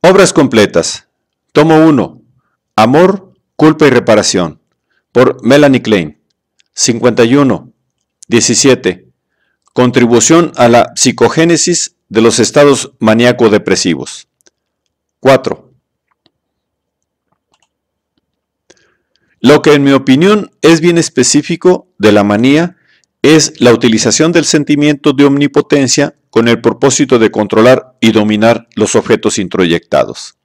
Obras completas. Tomo 1. Amor, culpa y reparación. Por Melanie Klein. 51. 17. Contribución a la psicogénesis de los estados maníaco-depresivos. 4. Lo que en mi opinión es bien específico de la manía es la utilización del sentimiento de omnipotencia con el propósito de controlar y dominar los objetos introyectados.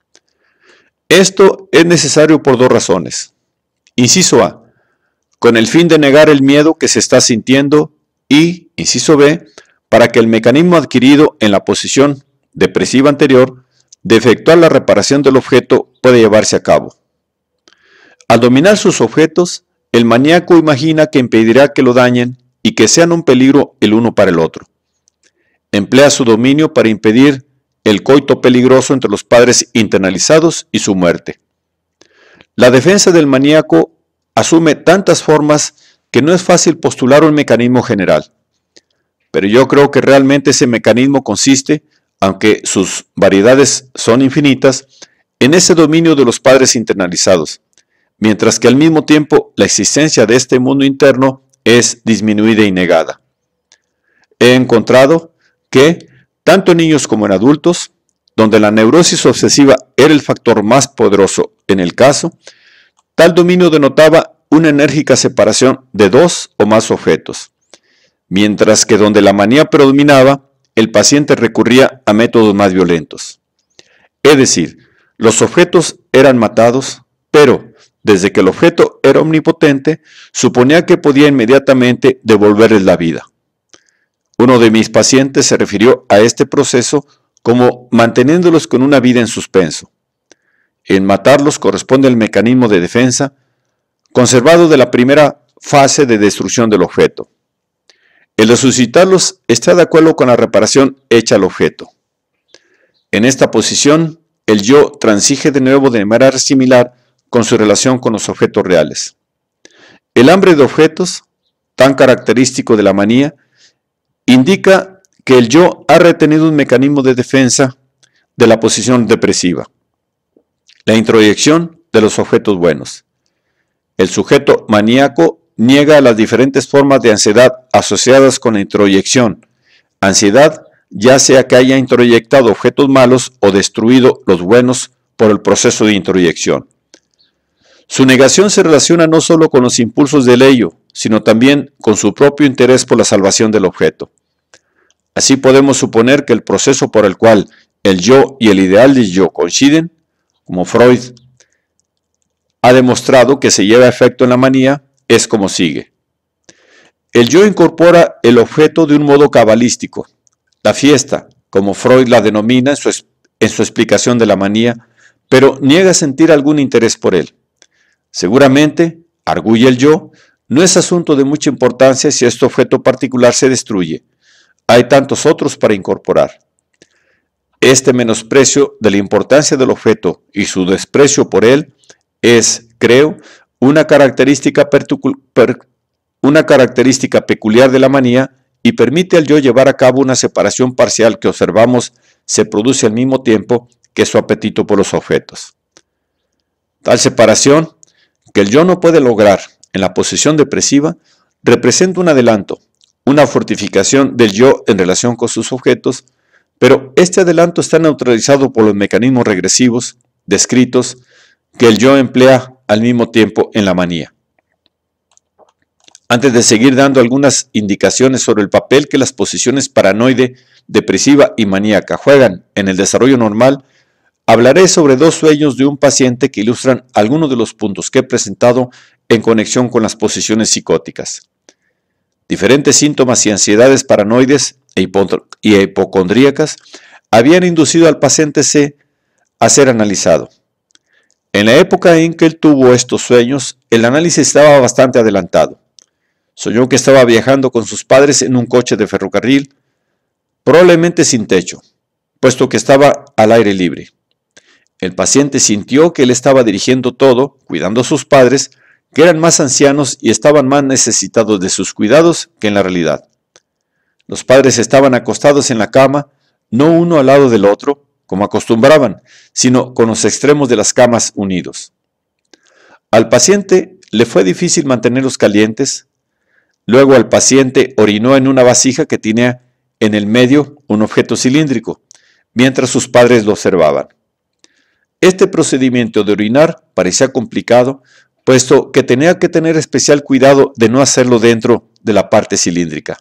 Esto es necesario por dos razones. Inciso A, con el fin de negar el miedo que se está sintiendo y, inciso B, para que el mecanismo adquirido en la posición depresiva anterior de efectuar la reparación del objeto pueda llevarse a cabo. Al dominar sus objetos, el maníaco imagina que impedirá que lo dañen y que sean un peligro el uno para el otro. Emplea su dominio para impedir el coito peligroso entre los padres internalizados y su muerte. La defensa del maníaco asume tantas formas que no es fácil postular un mecanismo general. Pero yo creo que realmente ese mecanismo consiste, aunque sus variedades son infinitas, en ese dominio de los padres internalizados, mientras que al mismo tiempo la existencia de este mundo interno es disminuida y negada. He encontrado que, tanto en niños como en adultos, donde la neurosis obsesiva era el factor más poderoso en el caso, tal dominio denotaba una enérgica separación de dos o más objetos, mientras que donde la manía predominaba, el paciente recurría a métodos más violentos. Es decir, los objetos eran matados, pero desde que el objeto era omnipotente, suponía que podía inmediatamente devolverles la vida. Uno de mis pacientes se refirió a este proceso como manteniéndolos con una vida en suspenso. En matarlos corresponde el mecanismo de defensa conservado de la primera fase de destrucción del objeto. El resucitarlos está de acuerdo con la reparación hecha al objeto. En esta posición, el yo transige de nuevo de manera similar con su relación con los objetos reales. El hambre de objetos, tan característico de la manía, indica que el yo ha retenido un mecanismo de defensa de la posición depresiva, la introyección de los objetos buenos. El sujeto maníaco niega las diferentes formas de ansiedad asociadas con la introyección. Ansiedad ya sea que haya introyectado objetos malos o destruido los buenos por el proceso de introyección. Su negación se relaciona no solo con los impulsos del ello, sino también con su propio interés por la salvación del objeto. Así podemos suponer que el proceso por el cual el yo y el ideal del yo coinciden, como Freud ha demostrado que se lleva a efecto en la manía, es como sigue. El yo incorpora el objeto de un modo cabalístico. La fiesta, como Freud la denomina en su, en su explicación de la manía, pero niega sentir algún interés por él. Seguramente, arguye el yo, no es asunto de mucha importancia si este objeto particular se destruye. Hay tantos otros para incorporar. Este menosprecio de la importancia del objeto y su desprecio por él es, creo, una característica, una característica peculiar de la manía y permite al yo llevar a cabo una separación parcial que observamos se produce al mismo tiempo que su apetito por los objetos. Tal separación que el yo no puede lograr en la posición depresiva representa un adelanto, una fortificación del yo en relación con sus objetos, pero este adelanto está neutralizado por los mecanismos regresivos descritos que el yo emplea al mismo tiempo en la manía. Antes de seguir dando algunas indicaciones sobre el papel que las posiciones paranoide, depresiva y maníaca juegan en el desarrollo normal Hablaré sobre dos sueños de un paciente que ilustran algunos de los puntos que he presentado en conexión con las posiciones psicóticas. Diferentes síntomas y ansiedades paranoides e y hipocondríacas habían inducido al paciente C a ser analizado. En la época en que él tuvo estos sueños, el análisis estaba bastante adelantado. Soñó que estaba viajando con sus padres en un coche de ferrocarril, probablemente sin techo, puesto que estaba al aire libre. El paciente sintió que él estaba dirigiendo todo, cuidando a sus padres, que eran más ancianos y estaban más necesitados de sus cuidados que en la realidad. Los padres estaban acostados en la cama, no uno al lado del otro, como acostumbraban, sino con los extremos de las camas unidos. Al paciente le fue difícil mantenerlos calientes, luego al paciente orinó en una vasija que tenía en el medio un objeto cilíndrico, mientras sus padres lo observaban. Este procedimiento de orinar parecía complicado, puesto que tenía que tener especial cuidado de no hacerlo dentro de la parte cilíndrica.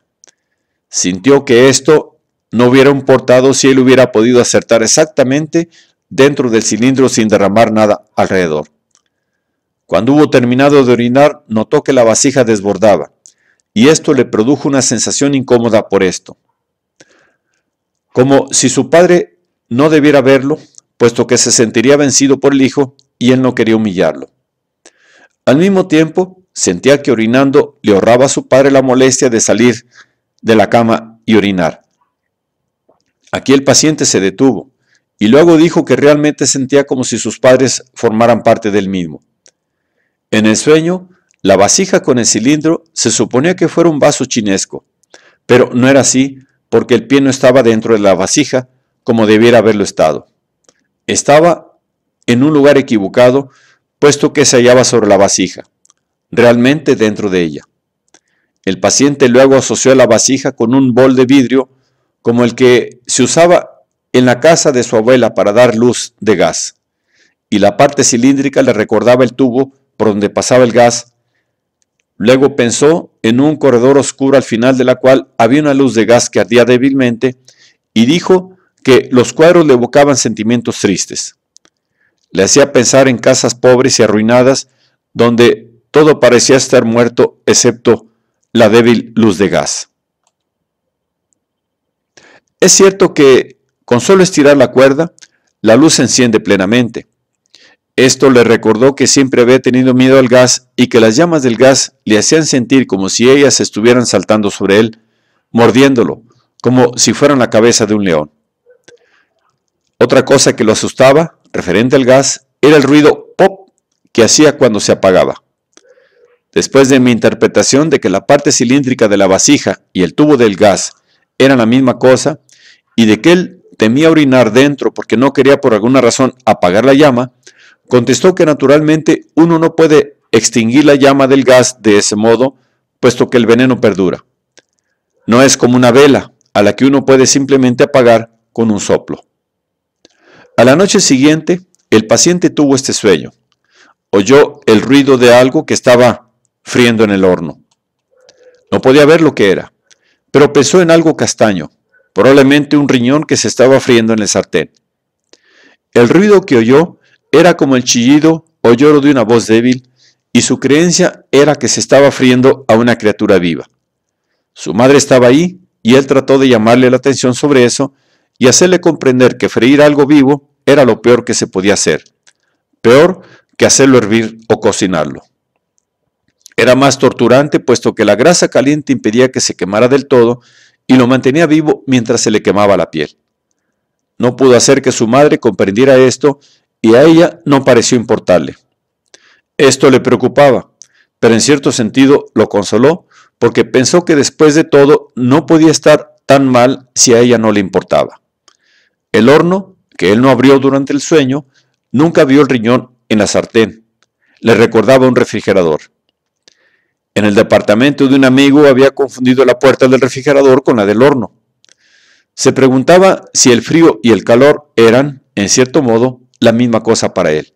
Sintió que esto no hubiera importado si él hubiera podido acertar exactamente dentro del cilindro sin derramar nada alrededor. Cuando hubo terminado de orinar, notó que la vasija desbordaba, y esto le produjo una sensación incómoda por esto. Como si su padre no debiera verlo, puesto que se sentiría vencido por el hijo y él no quería humillarlo. Al mismo tiempo, sentía que orinando le ahorraba a su padre la molestia de salir de la cama y orinar. Aquí el paciente se detuvo y luego dijo que realmente sentía como si sus padres formaran parte del mismo. En el sueño, la vasija con el cilindro se suponía que fuera un vaso chinesco, pero no era así porque el pie no estaba dentro de la vasija como debiera haberlo estado. Estaba en un lugar equivocado, puesto que se hallaba sobre la vasija, realmente dentro de ella. El paciente luego asoció la vasija con un bol de vidrio, como el que se usaba en la casa de su abuela para dar luz de gas, y la parte cilíndrica le recordaba el tubo por donde pasaba el gas. Luego pensó en un corredor oscuro al final de la cual había una luz de gas que ardía débilmente, y dijo que los cuadros le evocaban sentimientos tristes. Le hacía pensar en casas pobres y arruinadas donde todo parecía estar muerto excepto la débil luz de gas. Es cierto que con solo estirar la cuerda, la luz se enciende plenamente. Esto le recordó que siempre había tenido miedo al gas y que las llamas del gas le hacían sentir como si ellas estuvieran saltando sobre él, mordiéndolo, como si fueran la cabeza de un león. Otra cosa que lo asustaba, referente al gas, era el ruido pop que hacía cuando se apagaba. Después de mi interpretación de que la parte cilíndrica de la vasija y el tubo del gas eran la misma cosa y de que él temía orinar dentro porque no quería por alguna razón apagar la llama, contestó que naturalmente uno no puede extinguir la llama del gas de ese modo, puesto que el veneno perdura. No es como una vela a la que uno puede simplemente apagar con un soplo. A la noche siguiente, el paciente tuvo este sueño. Oyó el ruido de algo que estaba friendo en el horno. No podía ver lo que era, pero pensó en algo castaño, probablemente un riñón que se estaba friendo en el sartén. El ruido que oyó era como el chillido o lloro de una voz débil, y su creencia era que se estaba friendo a una criatura viva. Su madre estaba ahí, y él trató de llamarle la atención sobre eso, y hacerle comprender que freír algo vivo era lo peor que se podía hacer, peor que hacerlo hervir o cocinarlo. Era más torturante puesto que la grasa caliente impedía que se quemara del todo y lo mantenía vivo mientras se le quemaba la piel. No pudo hacer que su madre comprendiera esto y a ella no pareció importarle. Esto le preocupaba, pero en cierto sentido lo consoló porque pensó que después de todo no podía estar tan mal si a ella no le importaba. El horno, que él no abrió durante el sueño, nunca vio el riñón en la sartén. Le recordaba un refrigerador. En el departamento de un amigo había confundido la puerta del refrigerador con la del horno. Se preguntaba si el frío y el calor eran, en cierto modo, la misma cosa para él.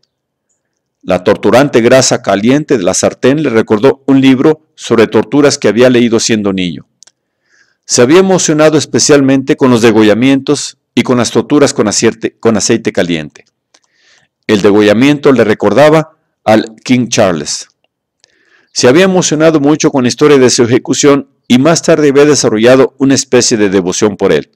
La torturante grasa caliente de la sartén le recordó un libro sobre torturas que había leído siendo niño. Se había emocionado especialmente con los degollamientos y con las torturas con, con aceite caliente. El degollamiento le recordaba al King Charles. Se había emocionado mucho con la historia de su ejecución y más tarde había desarrollado una especie de devoción por él.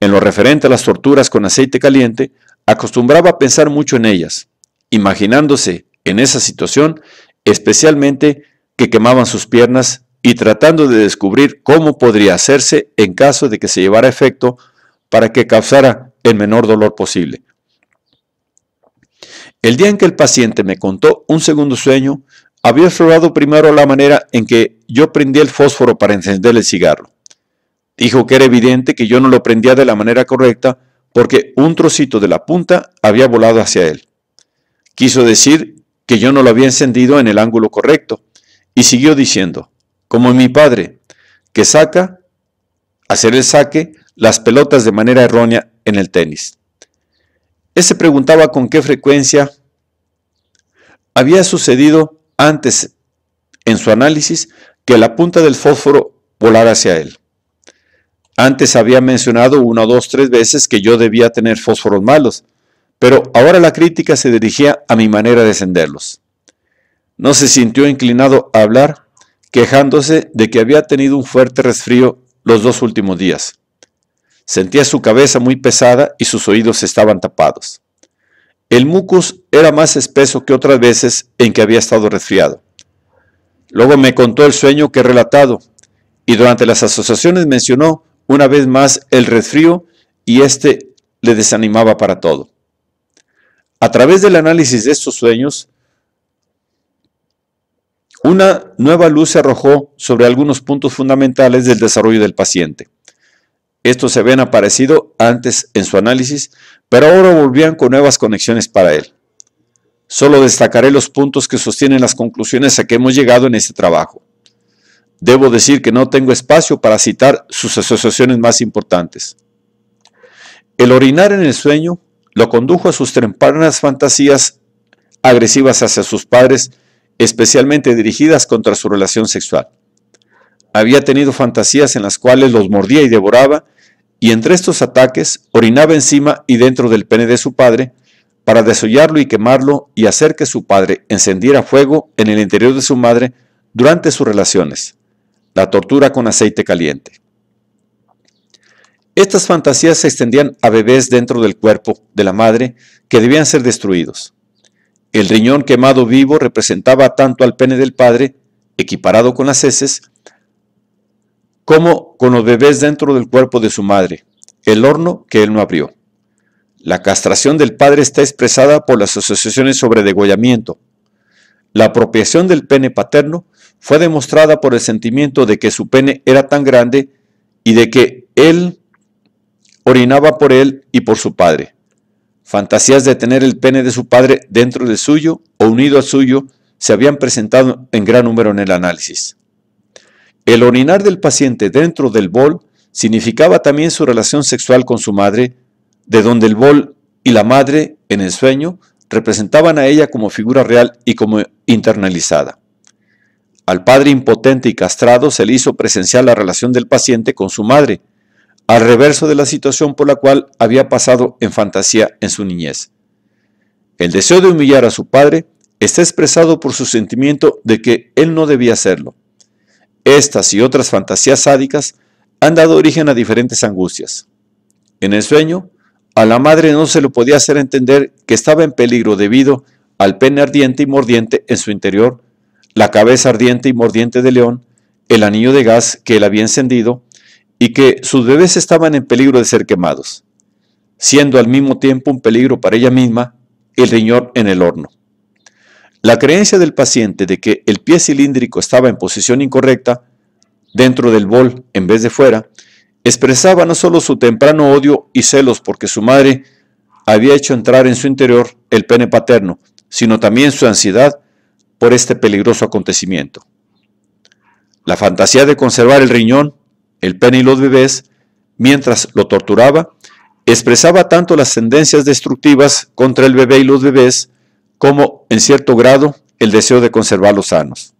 En lo referente a las torturas con aceite caliente, acostumbraba a pensar mucho en ellas, imaginándose en esa situación especialmente que quemaban sus piernas y tratando de descubrir cómo podría hacerse en caso de que se llevara efecto para que causara el menor dolor posible. El día en que el paciente me contó un segundo sueño, había explorado primero la manera en que yo prendía el fósforo para encender el cigarro. Dijo que era evidente que yo no lo prendía de la manera correcta porque un trocito de la punta había volado hacia él. Quiso decir que yo no lo había encendido en el ángulo correcto y siguió diciendo, como mi padre, que saca, hacer el saque las pelotas de manera errónea en el tenis. Él se preguntaba con qué frecuencia había sucedido antes en su análisis que la punta del fósforo volara hacia él. Antes había mencionado una, dos, tres veces que yo debía tener fósforos malos, pero ahora la crítica se dirigía a mi manera de encenderlos. No se sintió inclinado a hablar, quejándose de que había tenido un fuerte resfrío los dos últimos días. Sentía su cabeza muy pesada y sus oídos estaban tapados. El mucus era más espeso que otras veces en que había estado resfriado. Luego me contó el sueño que he relatado y durante las asociaciones mencionó una vez más el resfrío y este le desanimaba para todo. A través del análisis de estos sueños, una nueva luz se arrojó sobre algunos puntos fundamentales del desarrollo del paciente. Estos se habían aparecido antes en su análisis, pero ahora volvían con nuevas conexiones para él. Solo destacaré los puntos que sostienen las conclusiones a que hemos llegado en este trabajo. Debo decir que no tengo espacio para citar sus asociaciones más importantes. El orinar en el sueño lo condujo a sus trempanas fantasías agresivas hacia sus padres, especialmente dirigidas contra su relación sexual. Había tenido fantasías en las cuales los mordía y devoraba, y entre estos ataques orinaba encima y dentro del pene de su padre, para desollarlo y quemarlo y hacer que su padre encendiera fuego en el interior de su madre durante sus relaciones. La tortura con aceite caliente. Estas fantasías se extendían a bebés dentro del cuerpo de la madre que debían ser destruidos. El riñón quemado vivo representaba tanto al pene del padre, equiparado con las heces, como con los bebés dentro del cuerpo de su madre, el horno que él no abrió. La castración del padre está expresada por las asociaciones sobre degollamiento. La apropiación del pene paterno fue demostrada por el sentimiento de que su pene era tan grande y de que él orinaba por él y por su padre. Fantasías de tener el pene de su padre dentro de suyo o unido al suyo se habían presentado en gran número en el análisis. El orinar del paciente dentro del bol significaba también su relación sexual con su madre, de donde el bol y la madre, en el sueño, representaban a ella como figura real y como internalizada. Al padre impotente y castrado se le hizo presenciar la relación del paciente con su madre, al reverso de la situación por la cual había pasado en fantasía en su niñez. El deseo de humillar a su padre está expresado por su sentimiento de que él no debía hacerlo. Estas y otras fantasías sádicas han dado origen a diferentes angustias. En el sueño, a la madre no se le podía hacer entender que estaba en peligro debido al pene ardiente y mordiente en su interior, la cabeza ardiente y mordiente de león, el anillo de gas que él había encendido y que sus bebés estaban en peligro de ser quemados, siendo al mismo tiempo un peligro para ella misma el riñón en el horno. La creencia del paciente de que el pie cilíndrico estaba en posición incorrecta, dentro del bol en vez de fuera, expresaba no solo su temprano odio y celos porque su madre había hecho entrar en su interior el pene paterno, sino también su ansiedad por este peligroso acontecimiento. La fantasía de conservar el riñón, el pene y los bebés, mientras lo torturaba, expresaba tanto las tendencias destructivas contra el bebé y los bebés, como, en cierto grado, el deseo de conservarlos sanos.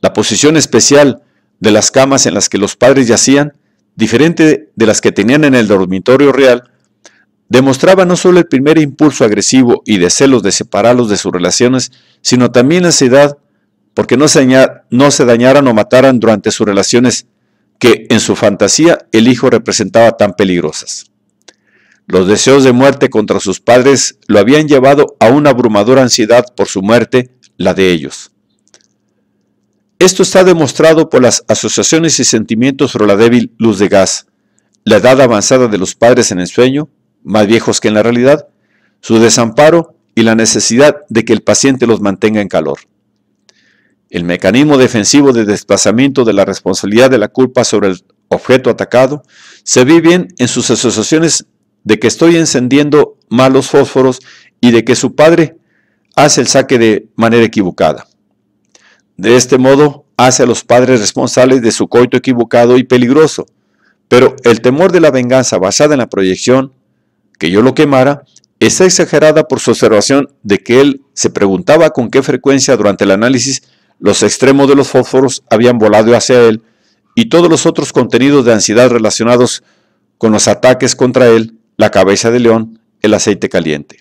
La posición especial de las camas en las que los padres yacían, diferente de las que tenían en el dormitorio real, demostraba no solo el primer impulso agresivo y de celos de separarlos de sus relaciones, sino también la ansiedad porque no se dañaran o mataran durante sus relaciones que en su fantasía el hijo representaba tan peligrosas. Los deseos de muerte contra sus padres lo habían llevado a una abrumadora ansiedad por su muerte, la de ellos. Esto está demostrado por las asociaciones y sentimientos la débil luz de gas, la edad avanzada de los padres en el sueño, más viejos que en la realidad, su desamparo y la necesidad de que el paciente los mantenga en calor. El mecanismo defensivo de desplazamiento de la responsabilidad de la culpa sobre el objeto atacado se ve bien en sus asociaciones de que estoy encendiendo malos fósforos y de que su padre hace el saque de manera equivocada. De este modo, hace a los padres responsables de su coito equivocado y peligroso, pero el temor de la venganza basada en la proyección, que yo lo quemara, está exagerada por su observación de que él se preguntaba con qué frecuencia durante el análisis los extremos de los fósforos habían volado hacia él y todos los otros contenidos de ansiedad relacionados con los ataques contra él la cabeza de león, el aceite caliente.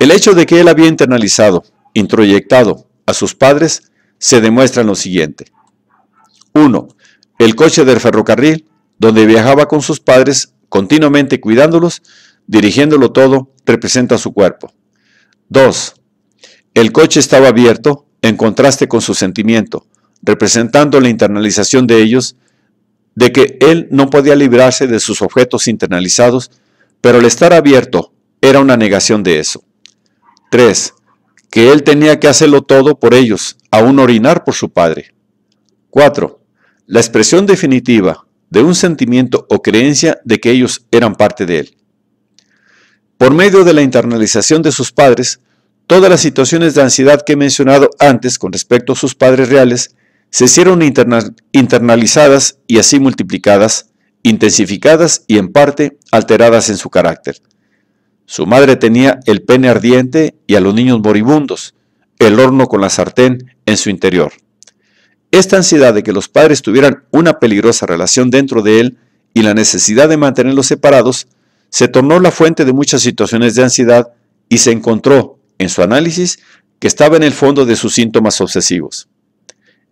El hecho de que él había internalizado, introyectado a sus padres, se demuestra en lo siguiente. 1. El coche del ferrocarril, donde viajaba con sus padres, continuamente cuidándolos, dirigiéndolo todo, representa su cuerpo. 2. El coche estaba abierto, en contraste con su sentimiento, representando la internalización de ellos, de que él no podía librarse de sus objetos internalizados, pero el estar abierto era una negación de eso. 3. Que él tenía que hacerlo todo por ellos, aún orinar por su padre. 4. La expresión definitiva de un sentimiento o creencia de que ellos eran parte de él. Por medio de la internalización de sus padres, todas las situaciones de ansiedad que he mencionado antes con respecto a sus padres reales se hicieron internalizadas y así multiplicadas, intensificadas y en parte alteradas en su carácter. Su madre tenía el pene ardiente y a los niños moribundos, el horno con la sartén en su interior. Esta ansiedad de que los padres tuvieran una peligrosa relación dentro de él y la necesidad de mantenerlos separados se tornó la fuente de muchas situaciones de ansiedad y se encontró, en su análisis, que estaba en el fondo de sus síntomas obsesivos.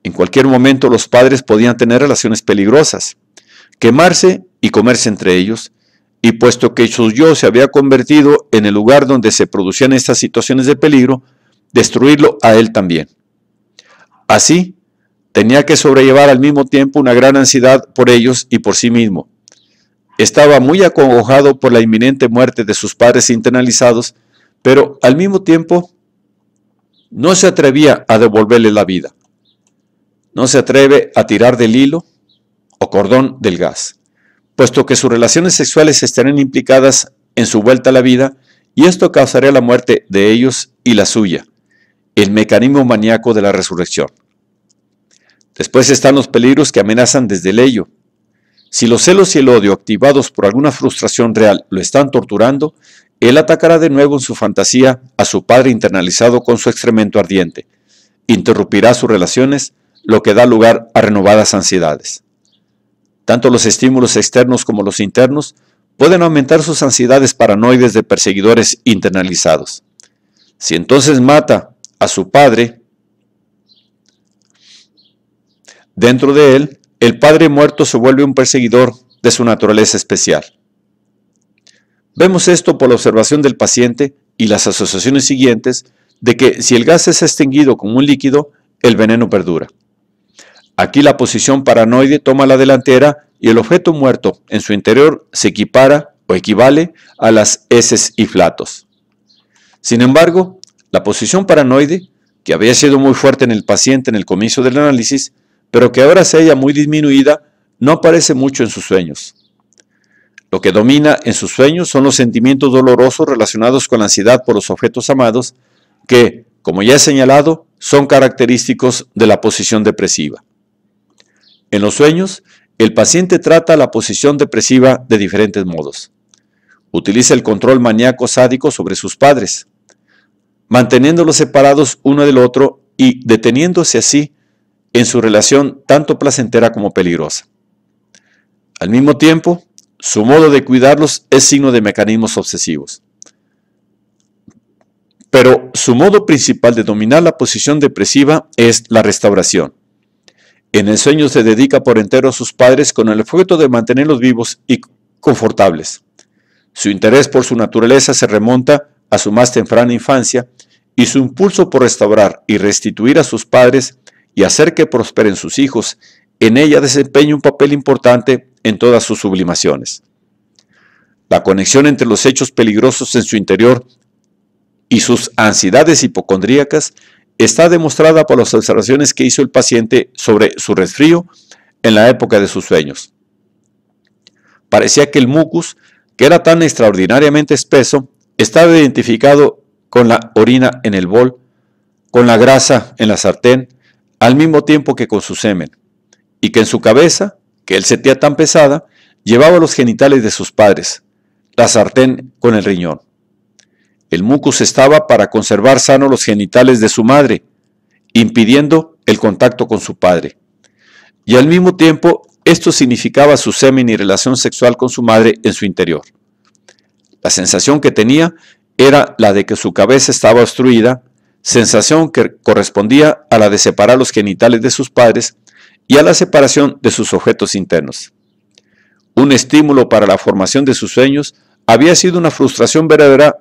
En cualquier momento los padres podían tener relaciones peligrosas, quemarse y comerse entre ellos, y puesto que su yo se había convertido en el lugar donde se producían estas situaciones de peligro, destruirlo a él también. Así, tenía que sobrellevar al mismo tiempo una gran ansiedad por ellos y por sí mismo. Estaba muy acongojado por la inminente muerte de sus padres internalizados, pero al mismo tiempo no se atrevía a devolverle la vida no se atreve a tirar del hilo o cordón del gas, puesto que sus relaciones sexuales estarán implicadas en su vuelta a la vida y esto causará la muerte de ellos y la suya, el mecanismo maníaco de la resurrección. Después están los peligros que amenazan desde el ello. Si los celos y el odio activados por alguna frustración real lo están torturando, él atacará de nuevo en su fantasía a su padre internalizado con su excremento ardiente, interrumpirá sus relaciones, lo que da lugar a renovadas ansiedades. Tanto los estímulos externos como los internos pueden aumentar sus ansiedades paranoides de perseguidores internalizados. Si entonces mata a su padre, dentro de él, el padre muerto se vuelve un perseguidor de su naturaleza especial. Vemos esto por la observación del paciente y las asociaciones siguientes de que si el gas es extinguido con un líquido, el veneno perdura. Aquí la posición paranoide toma la delantera y el objeto muerto en su interior se equipara o equivale a las heces y flatos. Sin embargo, la posición paranoide, que había sido muy fuerte en el paciente en el comienzo del análisis, pero que ahora se halla muy disminuida, no aparece mucho en sus sueños. Lo que domina en sus sueños son los sentimientos dolorosos relacionados con la ansiedad por los objetos amados, que, como ya he señalado, son característicos de la posición depresiva. En los sueños, el paciente trata la posición depresiva de diferentes modos. Utiliza el control maníaco sádico sobre sus padres, manteniéndolos separados uno del otro y deteniéndose así en su relación tanto placentera como peligrosa. Al mismo tiempo, su modo de cuidarlos es signo de mecanismos obsesivos. Pero su modo principal de dominar la posición depresiva es la restauración. En el sueño se dedica por entero a sus padres con el objeto de mantenerlos vivos y confortables. Su interés por su naturaleza se remonta a su más temprana infancia y su impulso por restaurar y restituir a sus padres y hacer que prosperen sus hijos, en ella desempeña un papel importante en todas sus sublimaciones. La conexión entre los hechos peligrosos en su interior y sus ansiedades hipocondríacas está demostrada por las observaciones que hizo el paciente sobre su resfrío en la época de sus sueños. Parecía que el mucus, que era tan extraordinariamente espeso, estaba identificado con la orina en el bol, con la grasa en la sartén, al mismo tiempo que con su semen, y que en su cabeza, que él sentía tan pesada, llevaba los genitales de sus padres, la sartén con el riñón el mucus estaba para conservar sano los genitales de su madre, impidiendo el contacto con su padre. Y al mismo tiempo, esto significaba su semen y relación sexual con su madre en su interior. La sensación que tenía era la de que su cabeza estaba obstruida, sensación que correspondía a la de separar los genitales de sus padres y a la separación de sus objetos internos. Un estímulo para la formación de sus sueños había sido una frustración verdadera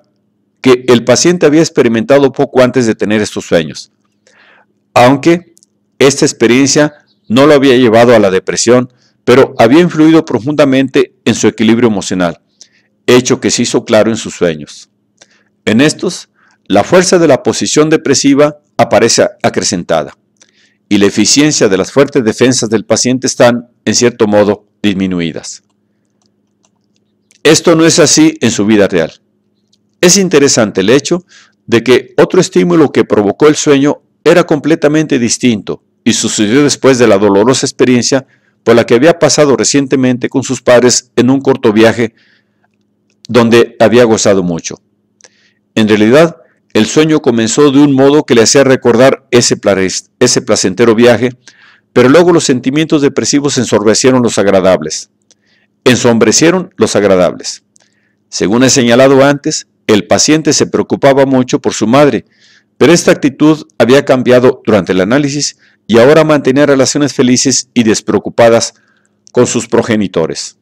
que el paciente había experimentado poco antes de tener estos sueños, aunque esta experiencia no lo había llevado a la depresión, pero había influido profundamente en su equilibrio emocional, hecho que se hizo claro en sus sueños. En estos, la fuerza de la posición depresiva aparece acrecentada y la eficiencia de las fuertes defensas del paciente están, en cierto modo, disminuidas. Esto no es así en su vida real. Es interesante el hecho de que otro estímulo que provocó el sueño era completamente distinto y sucedió después de la dolorosa experiencia por la que había pasado recientemente con sus padres en un corto viaje donde había gozado mucho. En realidad, el sueño comenzó de un modo que le hacía recordar ese, placentero viaje, pero luego los sentimientos depresivos ensorbecieron los agradables. Ensombrecieron los agradables. Según he señalado antes, el paciente se preocupaba mucho por su madre, pero esta actitud había cambiado durante el análisis y ahora mantenía relaciones felices y despreocupadas con sus progenitores.